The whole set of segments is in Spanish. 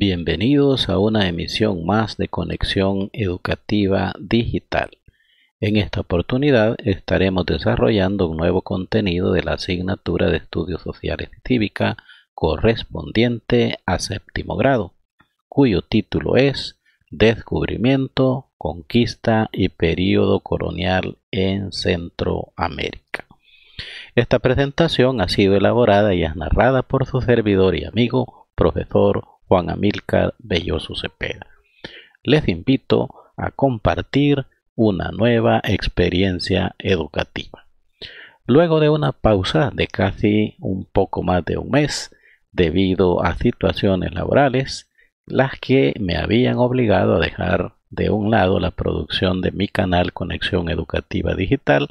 Bienvenidos a una emisión más de Conexión Educativa Digital. En esta oportunidad estaremos desarrollando un nuevo contenido de la asignatura de Estudios Sociales y Cívica correspondiente a séptimo grado, cuyo título es Descubrimiento, Conquista y Período Colonial en Centroamérica. Esta presentación ha sido elaborada y es narrada por su servidor y amigo, profesor Juan Amilcar Belloso Cepeda. Les invito a compartir una nueva experiencia educativa. Luego de una pausa de casi un poco más de un mes, debido a situaciones laborales, las que me habían obligado a dejar de un lado la producción de mi canal Conexión Educativa Digital,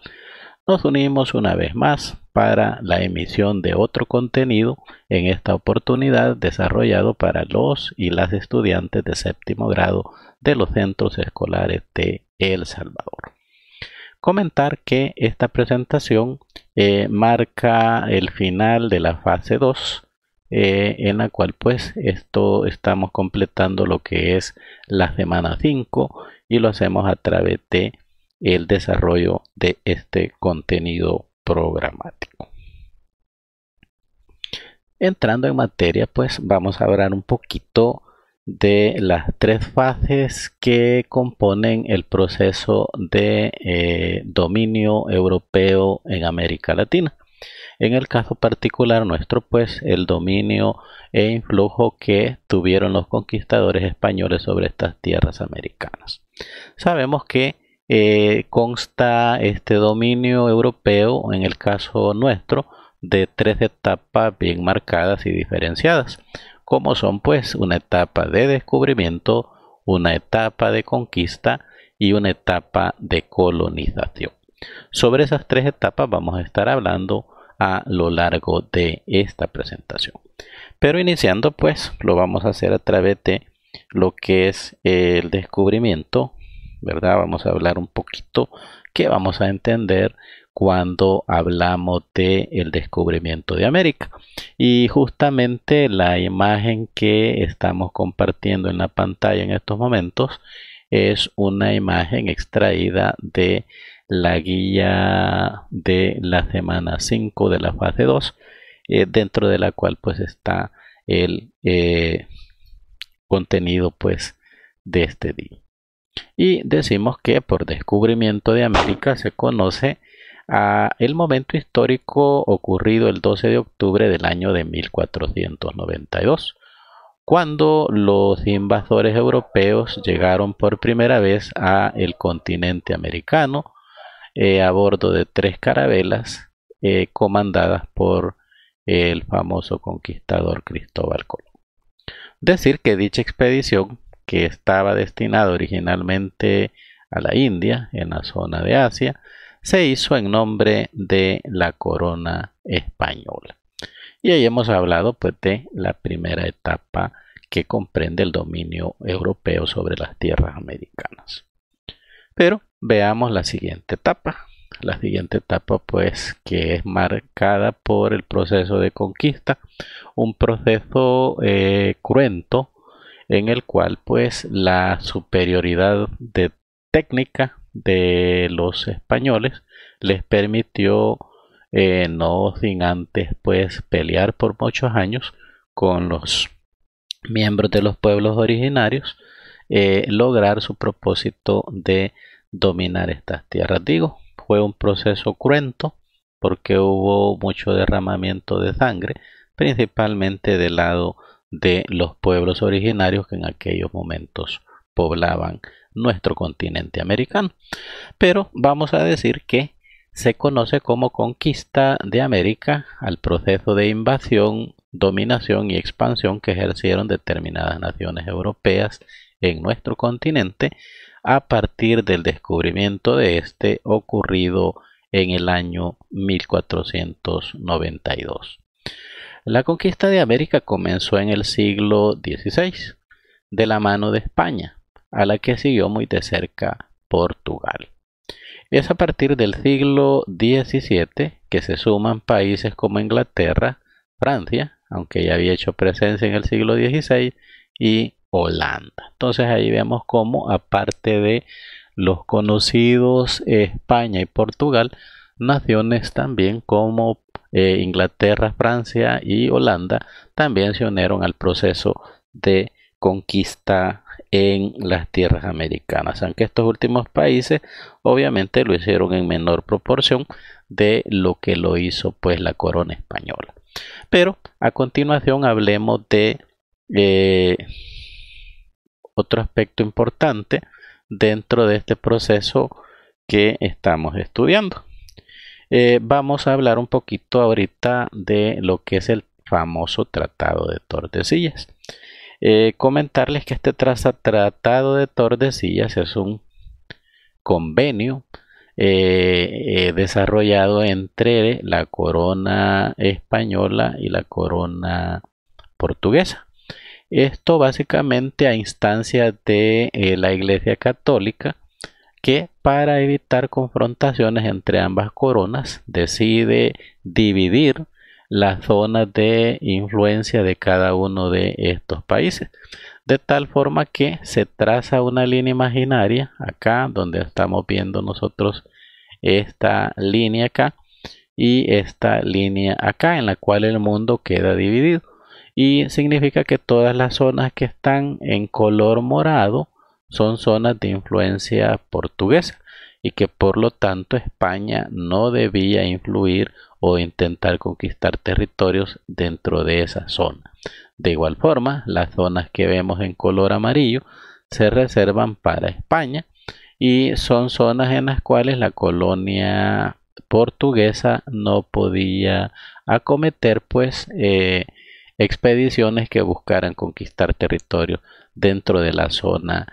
nos unimos una vez más para la emisión de otro contenido, en esta oportunidad desarrollado para los y las estudiantes de séptimo grado de los centros escolares de El Salvador. Comentar que esta presentación eh, marca el final de la fase 2, eh, en la cual pues esto estamos completando lo que es la semana 5 y lo hacemos a través de el desarrollo de este contenido programático. Entrando en materia, pues vamos a hablar un poquito de las tres fases que componen el proceso de eh, dominio europeo en América Latina. En el caso particular nuestro, pues el dominio e influjo que tuvieron los conquistadores españoles sobre estas tierras americanas. Sabemos que eh, consta este dominio europeo, en el caso nuestro, de tres etapas bien marcadas y diferenciadas, como son pues una etapa de descubrimiento, una etapa de conquista y una etapa de colonización. Sobre esas tres etapas vamos a estar hablando a lo largo de esta presentación. Pero iniciando pues lo vamos a hacer a través de lo que es el descubrimiento Vamos a hablar un poquito que vamos a entender cuando hablamos de el descubrimiento de América. Y justamente la imagen que estamos compartiendo en la pantalla en estos momentos es una imagen extraída de la guía de la semana 5 de la fase 2, eh, dentro de la cual pues está el eh, contenido pues de este día. Y decimos que por descubrimiento de América se conoce el momento histórico ocurrido el 12 de octubre del año de 1492, cuando los invasores europeos llegaron por primera vez a el continente americano eh, a bordo de tres carabelas eh, comandadas por el famoso conquistador Cristóbal Colón. Decir que dicha expedición que estaba destinado originalmente a la India, en la zona de Asia, se hizo en nombre de la corona española. Y ahí hemos hablado pues, de la primera etapa que comprende el dominio europeo sobre las tierras americanas. Pero veamos la siguiente etapa. La siguiente etapa pues que es marcada por el proceso de conquista, un proceso eh, cruento en el cual pues la superioridad de técnica de los españoles les permitió eh, no sin antes pues pelear por muchos años con los miembros de los pueblos originarios eh, lograr su propósito de dominar estas tierras digo fue un proceso cruento porque hubo mucho derramamiento de sangre principalmente del lado de los pueblos originarios que en aquellos momentos poblaban nuestro continente americano. Pero vamos a decir que se conoce como conquista de América al proceso de invasión, dominación y expansión que ejercieron determinadas naciones europeas en nuestro continente a partir del descubrimiento de este ocurrido en el año 1492. La conquista de América comenzó en el siglo XVI, de la mano de España, a la que siguió muy de cerca Portugal. Es a partir del siglo XVII que se suman países como Inglaterra, Francia, aunque ya había hecho presencia en el siglo XVI, y Holanda. Entonces ahí vemos cómo, aparte de los conocidos España y Portugal, naciones también como eh, Inglaterra, Francia y Holanda también se unieron al proceso de conquista en las tierras americanas, aunque estos últimos países obviamente lo hicieron en menor proporción de lo que lo hizo pues la corona española. Pero a continuación hablemos de eh, otro aspecto importante dentro de este proceso que estamos estudiando. Eh, vamos a hablar un poquito ahorita de lo que es el famoso Tratado de Tordesillas. Eh, comentarles que este Tratado de Tordesillas es un convenio eh, desarrollado entre la corona española y la corona portuguesa. Esto básicamente a instancia de la Iglesia Católica que para evitar confrontaciones entre ambas coronas decide dividir las zonas de influencia de cada uno de estos países. De tal forma que se traza una línea imaginaria acá donde estamos viendo nosotros esta línea acá y esta línea acá en la cual el mundo queda dividido y significa que todas las zonas que están en color morado son zonas de influencia portuguesa y que por lo tanto España no debía influir o intentar conquistar territorios dentro de esa zona. De igual forma, las zonas que vemos en color amarillo se reservan para España y son zonas en las cuales la colonia portuguesa no podía acometer pues eh, expediciones que buscaran conquistar territorio dentro de la zona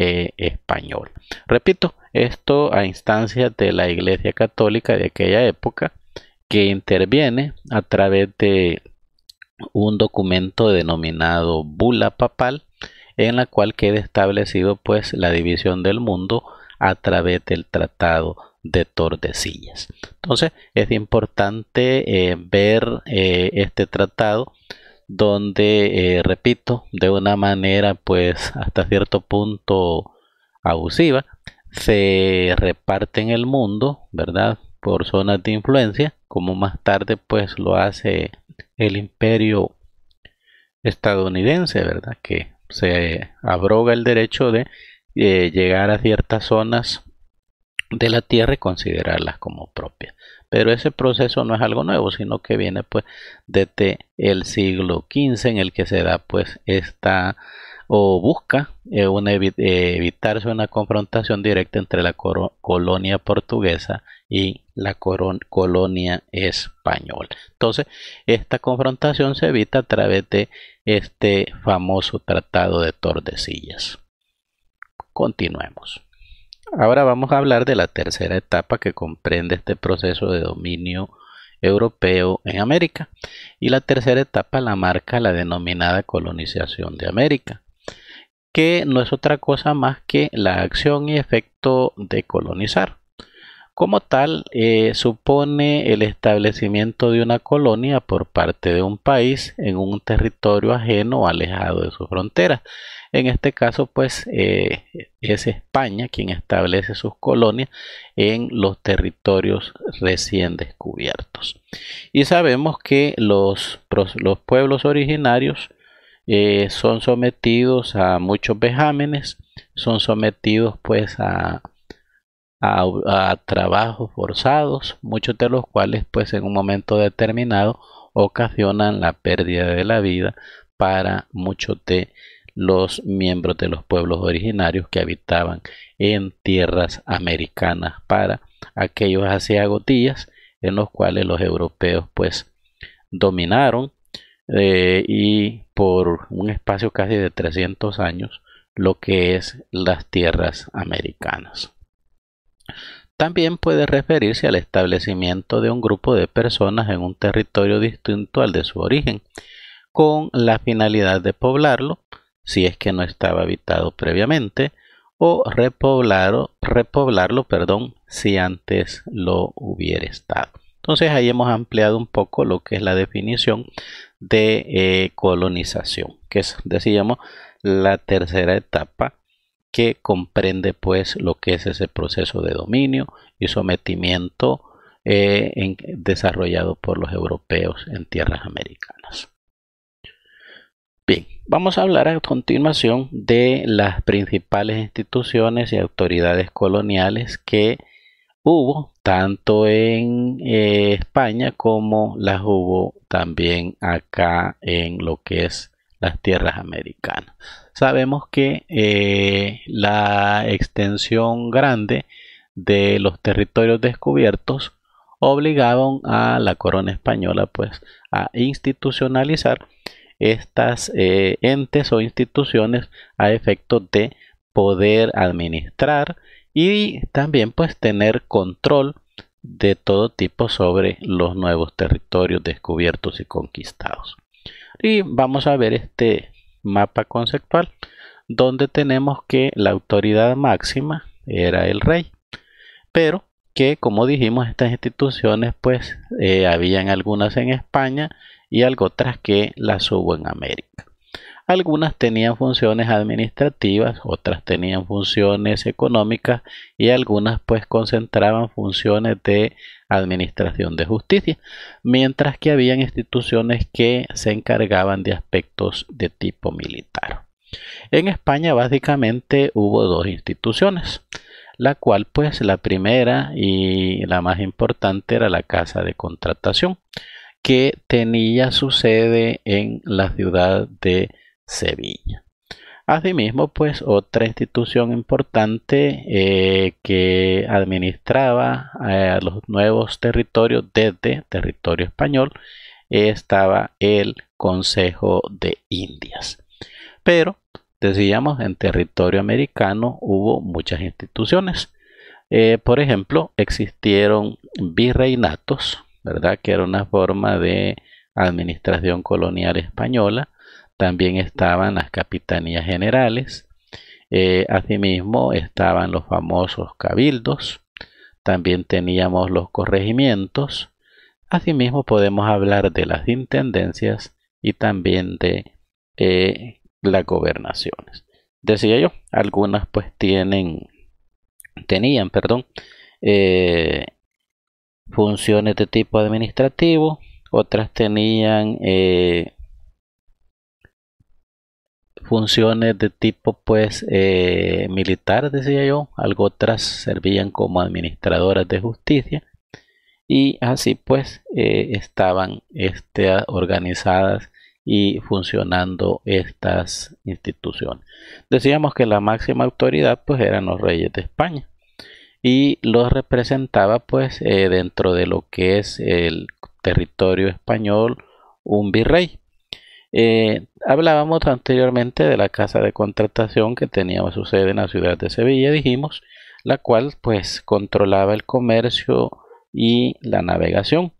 eh, español. Repito, esto a instancias de la Iglesia Católica de aquella época que interviene a través de un documento denominado bula papal en la cual queda establecido pues la división del mundo a través del tratado de Tordesillas. Entonces es importante eh, ver eh, este tratado donde, eh, repito, de una manera pues hasta cierto punto abusiva, se reparte en el mundo, ¿verdad? Por zonas de influencia, como más tarde pues lo hace el imperio estadounidense, ¿verdad? Que se abroga el derecho de eh, llegar a ciertas zonas de la tierra y considerarlas como propias. Pero ese proceso no es algo nuevo, sino que viene pues desde el siglo XV en el que se da pues esta o busca eh, eh, evitarse una confrontación directa entre la colonia portuguesa y la colonia española. Entonces, esta confrontación se evita a través de este famoso Tratado de Tordesillas. Continuemos. Ahora vamos a hablar de la tercera etapa que comprende este proceso de dominio europeo en América. Y la tercera etapa la marca la denominada colonización de América, que no es otra cosa más que la acción y efecto de colonizar. Como tal, eh, supone el establecimiento de una colonia por parte de un país en un territorio ajeno o alejado de su frontera en este caso, pues eh, es España quien establece sus colonias en los territorios recién descubiertos. Y sabemos que los, los pueblos originarios eh, son sometidos a muchos vejámenes, son sometidos pues a, a, trabajos forzados, muchos de los cuales pues en un momento determinado ocasionan la pérdida de la vida para muchos de los miembros de los pueblos originarios que habitaban en tierras americanas para aquellos gotillas en los cuales los europeos pues dominaron eh, y por un espacio casi de 300 años lo que es las tierras americanas. También puede referirse al establecimiento de un grupo de personas en un territorio distinto al de su origen, con la finalidad de poblarlo, si es que no estaba habitado previamente, o repoblarlo, repoblarlo perdón, si antes lo hubiera estado. Entonces ahí hemos ampliado un poco lo que es la definición de eh, colonización, que es, decíamos, la tercera etapa que comprende pues lo que es ese proceso de dominio y sometimiento eh, desarrollado por los europeos en tierras americanas. Bien, Vamos a hablar a continuación de las principales instituciones y autoridades coloniales que hubo tanto en eh, España como las hubo también acá en lo que es las tierras americanas. Sabemos que eh, la extensión grande de los territorios descubiertos obligaban a la corona española pues a institucionalizar estas eh, entes o instituciones a efecto de poder administrar y también pues tener control de todo tipo sobre los nuevos territorios descubiertos y conquistados. Y vamos a ver este mapa conceptual donde tenemos que la autoridad máxima era el rey, pero que como dijimos estas instituciones pues eh, habían algunas en España y algo tras que las hubo en América. Algunas tenían funciones administrativas, otras tenían funciones económicas y algunas pues concentraban funciones de administración de justicia, mientras que habían instituciones que se encargaban de aspectos de tipo militar. En España básicamente hubo dos instituciones, la cual pues la primera y la más importante era la Casa de Contratación que tenía su sede en la ciudad de Sevilla. Asimismo, pues otra institución importante eh, que administraba eh, los nuevos territorios desde territorio español estaba el Consejo de Indias. Pero, decíamos, en territorio americano hubo muchas instituciones. Eh, por ejemplo, existieron virreinatos, ¿verdad? Que era una forma de administración colonial española. También estaban las capitanías generales. Eh, asimismo estaban los famosos cabildos. También teníamos los corregimientos. Asimismo podemos hablar de las intendencias y también de eh, las gobernaciones. Decía yo, algunas pues tienen, tenían, perdón, eh, funciones de tipo administrativo, otras tenían eh, funciones de tipo pues eh, militar decía yo algo otras servían como administradoras de justicia y así pues eh, estaban este, organizadas y funcionando estas instituciones decíamos que la máxima autoridad pues eran los reyes de España y los representaba pues eh, dentro de lo que es el territorio español un virrey. Eh, hablábamos anteriormente de la casa de contratación que tenía su sede en la ciudad de Sevilla, dijimos, la cual pues controlaba el comercio y la navegación.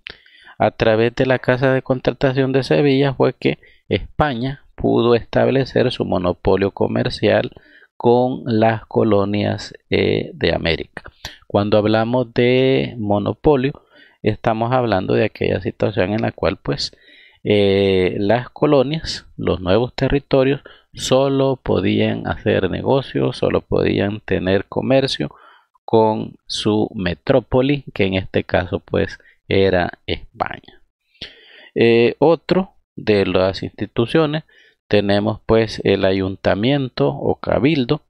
A través de la casa de contratación de Sevilla fue que España pudo establecer su monopolio comercial con las colonias eh, de América. Cuando hablamos de monopolio, estamos hablando de aquella situación en la cual pues eh, las colonias, los nuevos territorios, solo podían hacer negocios, solo podían tener comercio con su metrópoli, que en este caso pues era España. Eh, otro de las instituciones tenemos pues el ayuntamiento o cabildo,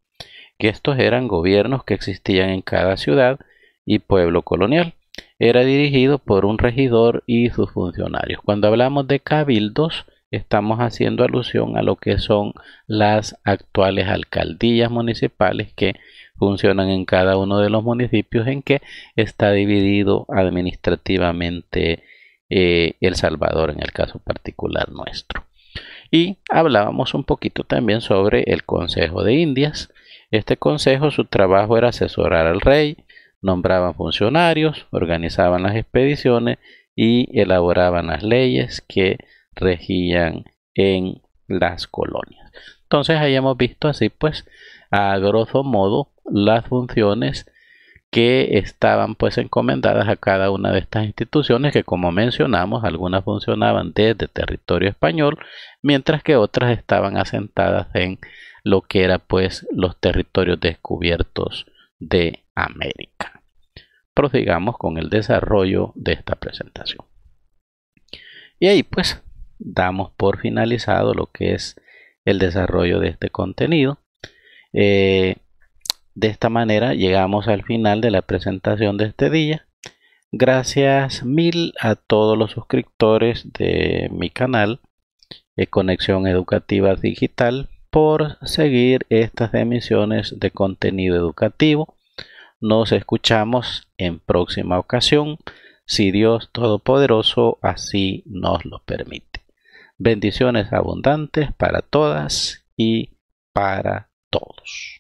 que estos eran gobiernos que existían en cada ciudad y pueblo colonial. Era dirigido por un regidor y sus funcionarios. Cuando hablamos de cabildos, estamos haciendo alusión a lo que son las actuales alcaldías municipales que funcionan en cada uno de los municipios en que está dividido administrativamente eh, El Salvador en el caso particular nuestro y hablábamos un poquito también sobre el Consejo de Indias. Este consejo, su trabajo era asesorar al rey, nombraban funcionarios, organizaban las expediciones y elaboraban las leyes que regían en las colonias. Entonces hayamos visto así pues a grosso modo las funciones que estaban pues encomendadas a cada una de estas instituciones que como mencionamos algunas funcionaban desde territorio español mientras que otras estaban asentadas en lo que era pues los territorios descubiertos de América. Prosigamos con el desarrollo de esta presentación. Y ahí pues damos por finalizado lo que es el desarrollo de este contenido. Eh, de esta manera llegamos al final de la presentación de este día. Gracias mil a todos los suscriptores de mi canal de eh, Conexión Educativa Digital por seguir estas emisiones de contenido educativo. Nos escuchamos en próxima ocasión, si Dios Todopoderoso así nos lo permite. Bendiciones abundantes para todas y para todos.